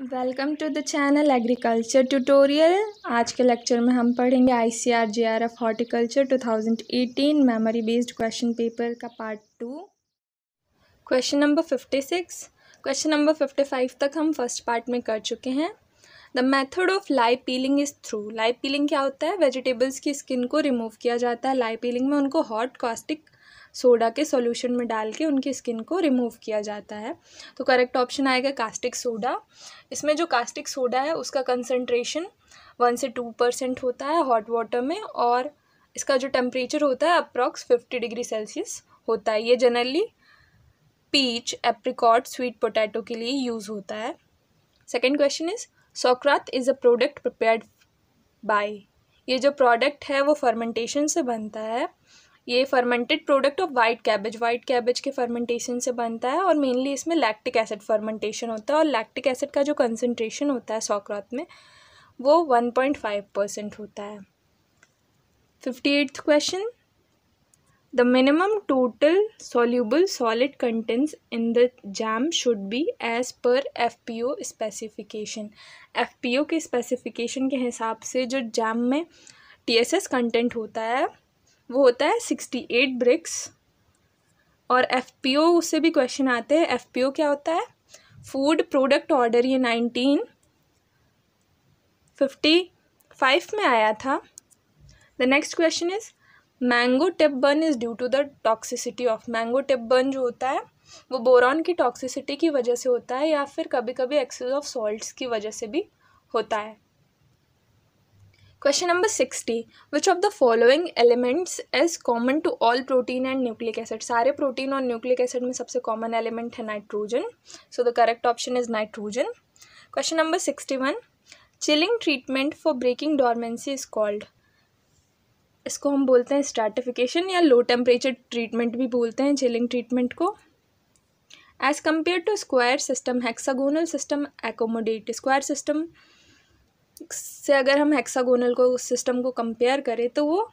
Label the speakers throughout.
Speaker 1: welcome to the channel agriculture tutorial आज के lecture में हम पढ़ेंगे I C R J R F horticulture 2018 memory based question paper का part two question number 56 question number 55 तक हम फर्स्ट पार्ट में कर चुके हैं the method of lye peeling is through lye peeling क्या होता है वेजिटेबल्स की स्किन को रिमूव किया जाता है लाई पीलिंग में उनको हॉट कॉस्टिक सोडा के सॉल्यूशन में डाल के उनकी स्किन को रिमूव किया जाता है तो करेक्ट ऑप्शन आएगा कास्टिक सोडा इसमें जो कास्टिक सोडा है उसका कंसनट्रेशन वन से टू परसेंट होता है हॉट वाटर में और इसका जो टेम्परेचर होता है अप्रॉक्स फिफ्टी डिग्री सेल्सियस होता है ये generally peach apricot sweet potato के लिए यूज़ होता है second question is sauerkraut is a product prepared by ये जो प्रोडक्ट है वो फर्मेंटेशन से बनता है ये fermented product of white cabbage white cabbage के फर्मेंटेशन से बनता है और मेनली इसमें लैक्टिक एसिड फर्मेंटेशन होता है और लैक्टिक एसिड का जो कंसनट्रेशन होता है सॉक्रॉथ में वो वन पॉइंट फाइव परसेंट होता है fifty eighth question the total solid contents in the jam should be as per F P O specification F P O के स्पेसिफिकेशन के हिसाब से जो जैम में टी एस एस कंटेंट होता है वो होता है सिक्सटी एट ब्रिक्स और एफ पी ओ उससे भी क्वेश्चन आते हैं एफ पी ओ क्या होता है फूड प्रोडक्ट ऑर्डर ये नाइनटीन फिफ्टी फाइव में आया था the next question is mango tip burn is due to the toxicity of mango tip burn जो होता है वो बोरॉन की टॉक्सिसिटी की वजह से होता है या फिर कभी कभी एक्सेस ऑफ सॉल्ट्स की वजह से भी होता है question number sixty which of the following elements as common to all protein and nucleic acid सारे प्रोटीन और न्यूक्लिक एसिड में सबसे कॉमन एलिमेंट है nitrogen so the correct option is nitrogen question number sixty one chilling treatment for breaking dormancy is called इसको हम बोलते हैं stratification या लो टेम्परेचर ट्रीटमेंट भी बोलते हैं चिलिंग ट्रीटमेंट को as compare to square system hexagonal system accommodate square system से अगर हम हेक्सागोनल को सिस्टम को कंपेयर करें तो वो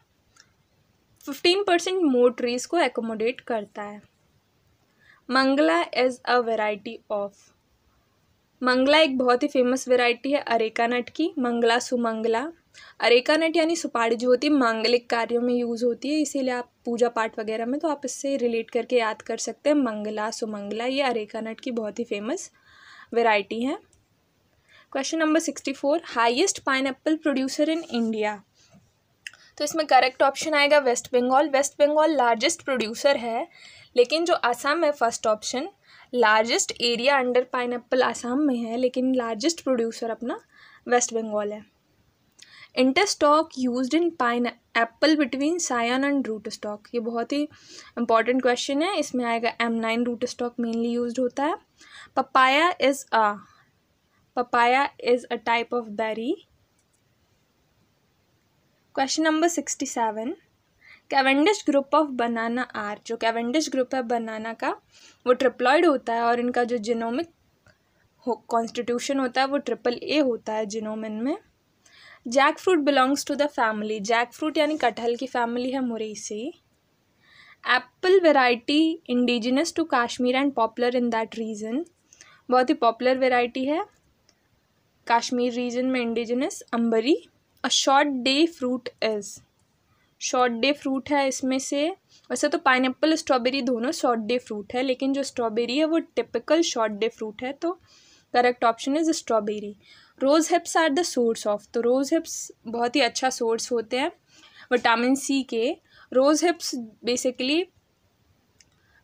Speaker 1: फिफ्टीन परसेंट मोर ट्रीज़ को एकोमोडेट करता है Mangala is a variety of Mangala एक बहुत ही फेमस वेराइटी है अरेका नट की मंगला सुमंगला अरेका नट यानी सुपारी जो होती है मांगलिक कार्यों में यूज़ होती है इसीलिए आप पूजा पाठ वगैरह में तो आप इससे रिलेट करके याद कर सकते हैं मंगला सुमंगला ये अरेका नट की बहुत ही फेमस वेराइटी है question number sixty four highest pine producer in India तो इसमें करेक्ट ऑप्शन आएगा West Bengal West Bengal largest producer है लेकिन जो असम है first option largest area under pine Assam में है लेकिन लार्जेस्ट प्रोड्यूसर अपना वेस्ट बंगाल है inter stock use in pineapple between scion and root stock ये बहुत ही इंपॉर्टेंट क्वेश्चन है इसमें आएगा M nine root stock mainly use होता है papaya is a papaya is a type of berry question number sixty seven Cavendish group of banana are जो Cavendish group है बनाना का वो ट्रिप्लॉयड होता है और इनका जो जिनोमिक कॉन्स्टिट्यूशन होता है वो ट्रिपल ए होता है जिनोमिन में jackfruit belongs to the family jackfruit यानी कटहल की फैमिली है Moraceae apple variety indigenous to Kashmir and popular in that region बहुत ही पॉपुलर वेराइटी है कश्मीर रीजन में indigenous Ambri a short day fruit is short day fruit है इसमें से वैसे तो पाइन स्ट्रॉबेरी दोनों शॉर्ट डे फ्रूट है लेकिन जो स्ट्रॉबेरी है वो टिपिकल शॉर्ट डे फ्रूट है तो correct option is strawberry rose hips are the source of तो रोज़ हिप्स बहुत ही अच्छा सोर्स होते हैं विटामिन सी के रोज़ हिप्स बेसिकली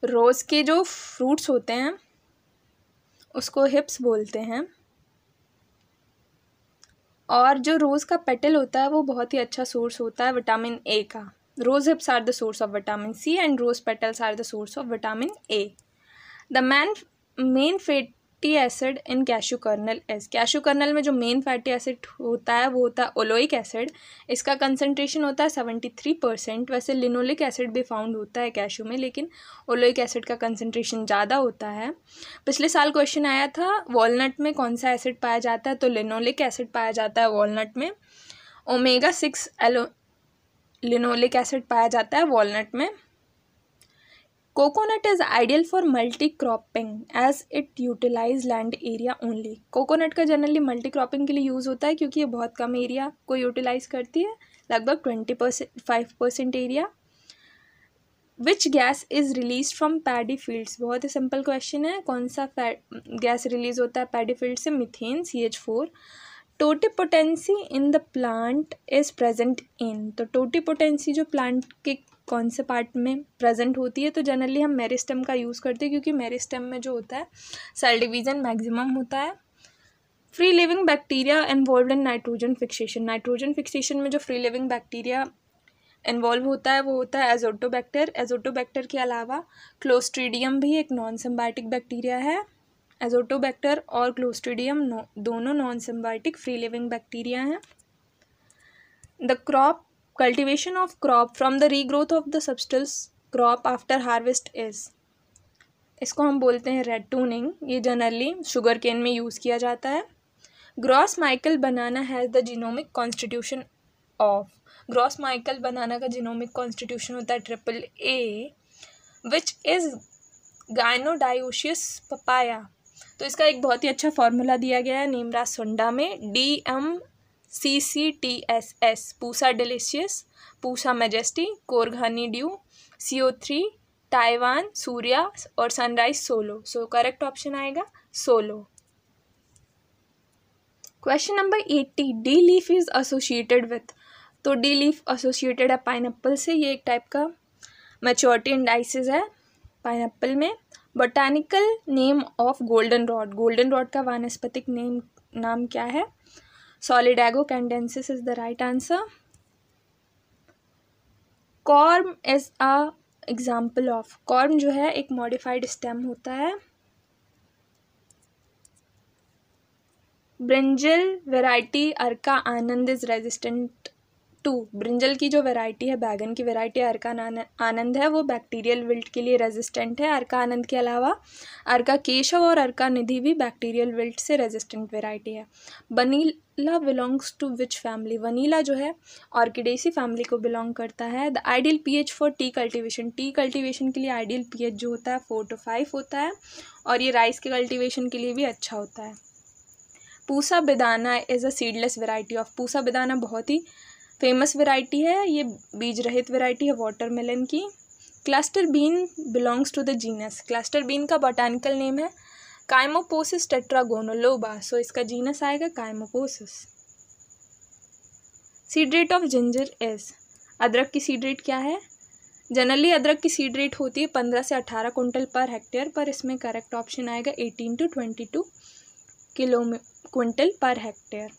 Speaker 1: रोज़ के जो फ्रूट्स होते हैं उसको हिप्स बोलते हैं और जो रोज़ का पेटल होता है वो बहुत ही अच्छा सोर्स होता है विटामिन ए का rose hips are the source of vitamin C and rose petals are the source of vitamin A the man main fat fatty acid in cashew kernel is cashew kernel में जो main fatty acid होता है वो होता है ओलोइक acid इसका concentration होता है सेवेंटी थ्री परसेंट वैसे लिनोलिक एसिड भी फाउंड होता है कैशू में लेकिन ओलोइक एसिड का कंसनट्रेशन ज़्यादा होता है पिछले साल क्वेश्चन आया था वॉलनट में कौन सा एसिड पाया जाता है तो लिनोलिक एसिड पाया जाता है वॉलनट में ओमेगा सिक्स एलो लिनोलिक एसिड पाया जाता है वॉलनट में coconut is ideal for multi cropping as it utilize land area only coconut का जनरली मल्टी क्रॉपिंग के लिए यूज़ होता है क्योंकि ये बहुत कम एरिया को यूटिलाइज करती है लगभग twenty percent five percent area which gas is release from paddy fields बहुत ही सिंपल क्वेश्चन है कौन सा गैस रिलीज होता है पैडी फील्ड से मिथेन सी एच फोर टोटी potency in the plant is present in तो टोटी पोटेंसी जो प्लांट के कौन से पार्ट में प्रेजेंट होती है तो जनरली हम मेरिस्टम का यूज़ करते हैं क्योंकि मेरिस्टम में जो होता है सेल डिवीज़न मैक्सिमम होता है free living bacteria involve in nitrogen fixation nitrogen fixation में जो फ्री लिविंग बैक्टीरिया इन्वॉल्व होता है वो होता है एजोटोबैक्टर एजोटोबैक्टर के अलावा क्लोस्ट्रीडियम भी एक नॉन सिम्बायोटिक बैक्टीरिया है एजोटोबैक्टर और क्लोस्ट्रीडियम दोनों non symbiotic free living bacteria हैं the crop cultivation of crop from the regrowth of the substance crop after harvest is इसको हम बोलते हैं रेड टूनिंग ये जनरली शुगर केन में यूज़ किया जाता है Gros Michel banana has the genomic constitution of Gros Michel banana का जीनोमिक कॉन्स्टिट्यूशन होता है triple A which is gynodioecious papaya तो इसका एक बहुत ही अच्छा फॉर्मूला दिया गया है नीमराज सुंडा में D M C C T S S Pusa delicious Pusa majesty कोरघानी dew C O three Taiwan Surya और sunrise solo so correct option आएगा solo question number eighty D leaf is associated with तो डी लीफ एसोसिएटेड है pine से ये एक type का maturity indices है पाइन में botanical name of golden rod golden rod का वानस्पतिक नेम नाम क्या है एगो canadensis is the right answer corm is a example of corm जो है एक मॉडिफाइड स्टेम होता है brinjal variety Arka Anand is resistant to brinjal की जो वैरायटी है बैगन की वैरायटी अर्का आनंद है वो बैक्टीरियल विल्ट के लिए रेजिस्टेंट है अर्का आनंद के अलावा अर्का केशव और अर्का निधि भी बैक्टीरियल विल्ट से रेजिस्टेंट वैरायटी है vanilla belongs to which family vanilla जो है ऑर्किडेसी फैमिली को बिलोंग करता है the ideal pH for tea cultivation tea cultivation के लिए आइडियल पीएच जो होता है फोर टू फाइव होता है और ये राइस के कल्टिवेशन के लिए भी अच्छा होता है Pusa Bedana is a seedless variety of Pusa Bedana बहुत ही फेमस वेराइटी है ये बीज रहित वेराइटी है वाटरमेलन की cluster bean belongs to the genus cluster bean का बॉटानिकल नेम है कायमोपोसिस टेट्रागोनोलोबा सो इसका जीनस आएगा cyamopsis seed rate of ginger is अदरक की सीड रेट क्या है जनरली अदरक की सीड रेट होती है पंद्रह से अठारह कुंटल पर हेक्टेयर पर इसमें करेक्ट ऑप्शन आएगा eighteen to twenty two kilo quintal per hectare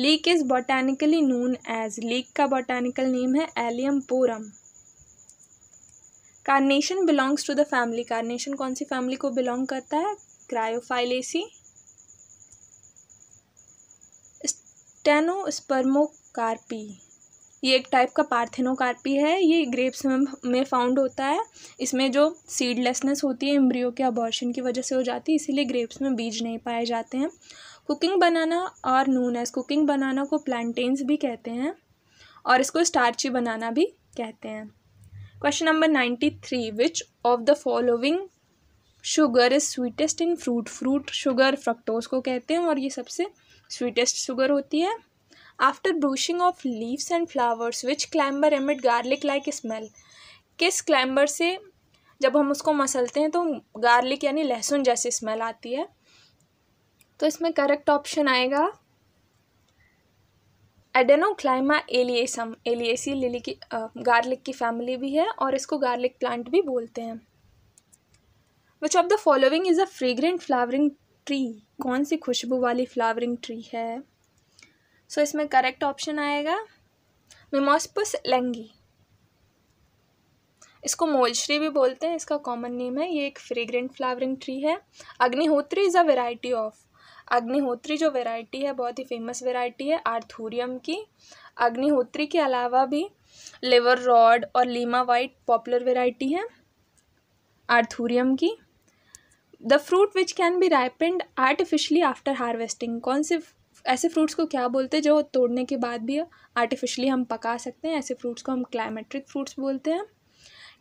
Speaker 1: leek is botanically known as leek का बॉटेनिकल नेम है allium porrum carnation belongs to the family carnation कौन सी फैमिली को बिलोंग करता है क्रायोफाइलेसी स्टेनोस्पर्मोकार्पी ये एक टाइप का पार्थेनोकार्पी है ये ग्रेप्स में में फाउंड होता है इसमें जो सीडलेसनेस होती है एम्ब्रियो के अबॉर्शन की वजह से हो जाती है इसीलिए ग्रेप्स में बीज नहीं पाए जाते हैं कुकिंग बनाना और नून कुकिंग बनाना को प्लान्टस भी कहते हैं और इसको स्टार्ची बनाना भी कहते हैं question number ninety three which of the following sugar is sweetest in fruit fruit sugar fructose को कहते हैं और ये सबसे स्वीटेस्ट शुगर होती है after brushing of leaves and flowers which climber emit garlic like smell किस क्लाइंबर से जब हम उसको मसलते हैं तो गार्लिक यानी लहसुन जैसी स्मेल आती है तो इसमें करेक्ट ऑप्शन आएगा एडेनोक्लाइमा एलिएसम एलिएसी लिली की गार्लिक की फैमिली भी है और इसको गार्लिक प्लांट भी बोलते हैं which of the following is a fragrant flowering tree कौन सी खुशबू वाली फ्लावरिंग ट्री है सो so, इसमें करेक्ट ऑप्शन आएगा मिमोस्पस लंगी इसको मोलश्री भी बोलते हैं इसका कॉमन नेम है ये एक फ्रेग्रेंट फ्लावरिंग ट्री है Agnihotri is a variety of Agnihotri जो वेराइटी है बहुत ही फेमस वेराइटी है आर्थूरियम की अग्निहोत्री के अलावा भी लेवर रॉड और लीमा वाइट पॉपुलर वेराइटी है आर्थूरियम की the fruit which can be ripened artificially after harvesting कौन से ऐसे फ्रूट्स को क्या बोलते हैं जो तोड़ने के बाद भी आर्टिफिशली हम पका सकते हैं ऐसे फ्रूट्स को हम क्लाइमेट्रिक फ्रूट्स बोलते हैं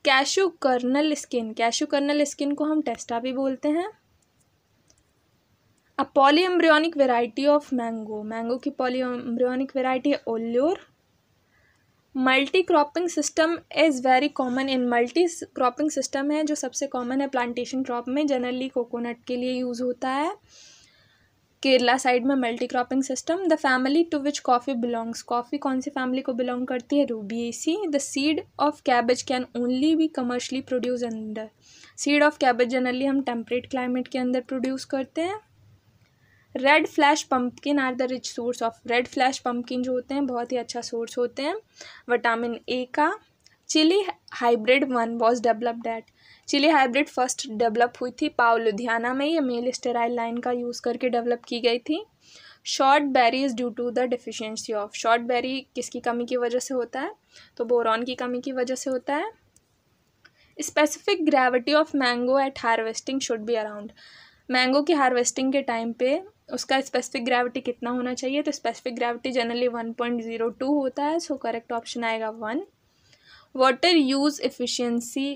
Speaker 1: cashew kernel skin cashew kernel skin को हम टेस्टा भी बोलते हैं अब embryonic variety of mango mango की एम्ब्रियोनिक वेराइटी है Olour multi cropping system is very common in multi cropping system है जो सबसे कॉमन है प्लांटेशन क्रॉप में जनरली कोकोनट के लिए यूज़ होता है केरला साइड में multi cropping system the family to which coffee belongs coffee कौन सी फैमिली को बिलोंग करती है सी the seed of cabbage can only be commercially produce under seed of cabbage generally हम टेम्परेट क्लाइमेट के अंदर प्रोड्यूस करते हैं red flesh pumpkin are the rich source of red flesh pumpkin जो होते हैं बहुत ही अच्छा सोर्स होते हैं विटामिन ए का chilli hybrid one was developed at chilli hybrid first develop हुई थी पाओ लुधियाना में ये मेल स्टेराइल लाइन का यूज़ करके डेवलप की गई थी short berry is due to the deficiency of short berry किसकी कमी की वजह से होता है तो बोरॉन की कमी की वजह से होता है specific gravity of mango at harvesting should be around mango की हार्वेस्टिंग के टाइम पे उसका स्पेसिफिक ग्रेविटी कितना होना चाहिए तो specific gravity generally one point zero two होता है सो करेक्ट ऑप्शन आएगा one water use efficiency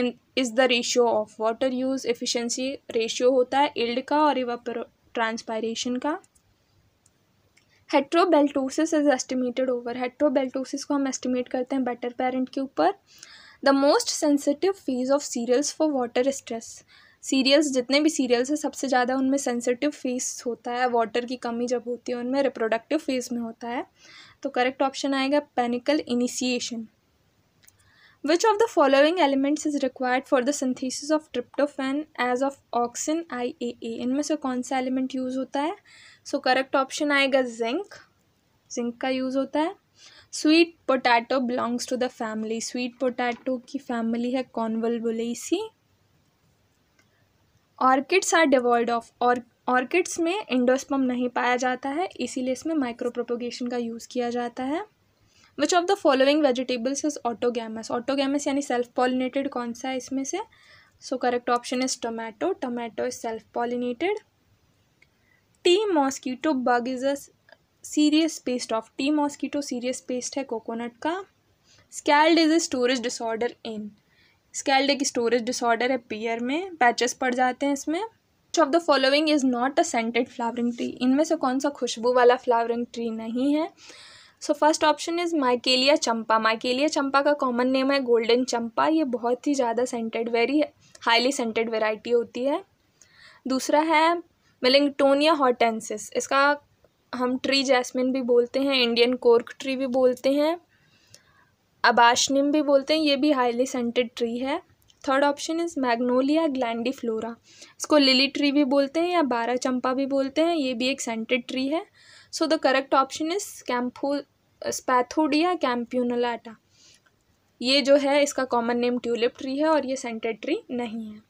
Speaker 1: in is the ratio of water use efficiency ratio होता है इल्ड का और इवापोर ट्रांसपायरेशन का heterobeltiosis is estimated over heterobeltiosis को हम एस्टिमेट करते हैं बेटर पेरेंट के ऊपर the most sensitive phase of cereals for water stress cereals जितने भी सीरियल्स हैं सबसे ज़्यादा उनमें सेंसिटिव फेस होता है वाटर की कमी जब होती है उनमें रिप्रोडक्टिव फेज में होता है तो करेक्ट ऑप्शन आएगा panicle initiation Which of the following elements is required for the synthesis of tryptophan as of auxin I A A इनमें से कौन सा एलिमेंट यूज़ होता है सो करेक्ट ऑप्शन आएगा जिंक जिंक का यूज़ होता है sweet potato belongs to the family sweet potato की फैमिली है बुलेसी ऑर्किड्स आर डिवॉल्ड ऑफ ऑर्किड्स में इंडोस्पम नहीं पाया जाता है इसीलिए इसमें माइक्रो प्रोपोगेशन का यूज़ किया जाता है which of the following vegetables is autogamous autogamous यानी सेल्फ पॉलिनेटेड कौन सा है इसमें से so correct option is tomato tomato is self pollinated tea mosquito bug is a serious pest of tea mosquito serious pest है coconut का scald is a storage disorder in scald एक storage disorder है pear में patches पड़ जाते हैं इसमें which of the following is not a scented flowering tree इनमें से कौन सा खुशबू वाला फ्लावरिंग ट्री नहीं है so first option is michelia champa michelia champa का कॉमन नेम है गोल्डन चंपा ये बहुत ही ज़्यादा scented very highly scented variety होती है दूसरा है मिलिंगटोनिया हॉटेंसिस इसका हम ट्री जैस्मिन भी बोलते हैं इंडियन कोर्क ट्री भी बोलते हैं अबाशनिम भी बोलते हैं ये भी हाईली सेंटेड ट्री है third option is magnolia grandiflora इसको लिली ट्री भी बोलते हैं या बारा चंपा भी बोलते हैं ये भी एक सेंटेड ट्री है so the correct option is कैम्फो स्पैथोडिया कैम्प्यूनलाटा ये जो है इसका कॉमन नेम ट्यूलिप ट्री है और ये सेंटेड ट्री नहीं है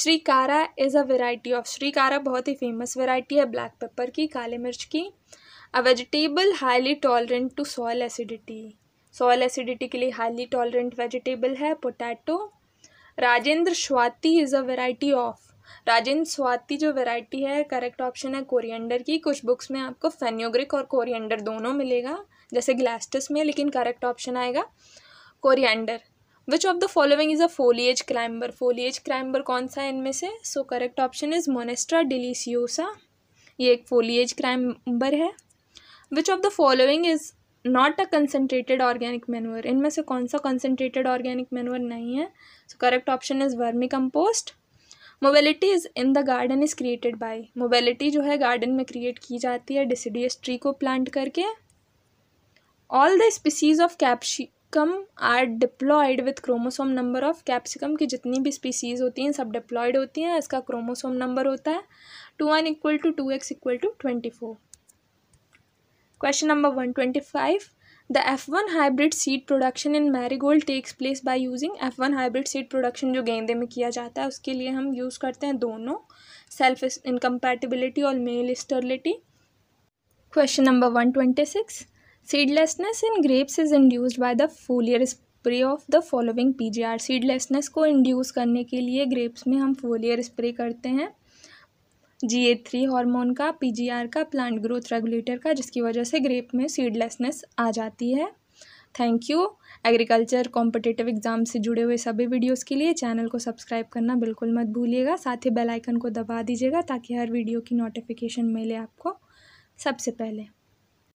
Speaker 1: Sreekara is a variety of Sreekara बहुत ही फेमस वेराइटी है ब्लैक पेपर की काले मिर्च की a vegetable highly tolerant to soil acidity soil acidity के लिए हाईली टॉलरेंट वेजिटेबल है potato Rajendra Swati is a variety of Rajendra Swati जो वेराइटी है करेक्ट ऑप्शन है कोरिएंडर की कुछ बुक्स में आपको फेन्योग्रिक और कोरिएंडर दोनों मिलेगा जैसे ग्लास्टस में लेकिन करेक्ट ऑप्शन आएगा coriander which of the following is a foliage climber foliage climber कौन सा है इनमें से so correct option is monstera deliciosa ये एक फोलिएज क्लाइंबर है which of the following is not a concentrated organic manure इनमें से कौन सा कंसनट्रेटेड ऑर्गेनिक मैनुअर नहीं है so correct option is vermicompost mobility is in the garden is created by mobility जो है गार्डन में क्रिएट की जाती है डिसिडियस ट्री को प्लांट करके all the species of capsicum are diploid with chromosome number of capsicum की जितनी भी स्पीसीज़ होती हैं सब डिप्लॉयड होती हैं इसका क्रोमोसोम नंबर होता है two one equal to two X equal to twenty four question number one twenty five the F one hybrid seed production in marigold takes place by using F one hybrid seed production जो गेंदे में किया जाता है उसके लिए हम use करते हैं दोनों सेल्फ इनकम्पैटिबिलिटी और male sterility question number one twenty six seedlessness in grapes is induced by the foliar spray of the following P G R seedlessness को इंड्यूस करने के लिए ग्रेप्स में हम फोलियर स्प्रे करते हैं जी ए थ्री हॉर्मोन का पी जी आर का प्लांट ग्रोथ रेगुलेटर का जिसकी वजह से ग्रेप में सीडलेसनेस आ जाती है thank you agriculture competitive exam से जुड़े हुए सभी वीडियोज़ के लिए चैनल को सब्सक्राइब करना बिल्कुल मत भूलिएगा साथ ही बेल आइकन को दबा दीजिएगा ताकि हर वीडियो की नोटिफिकेशन मिले आपको सबसे पहले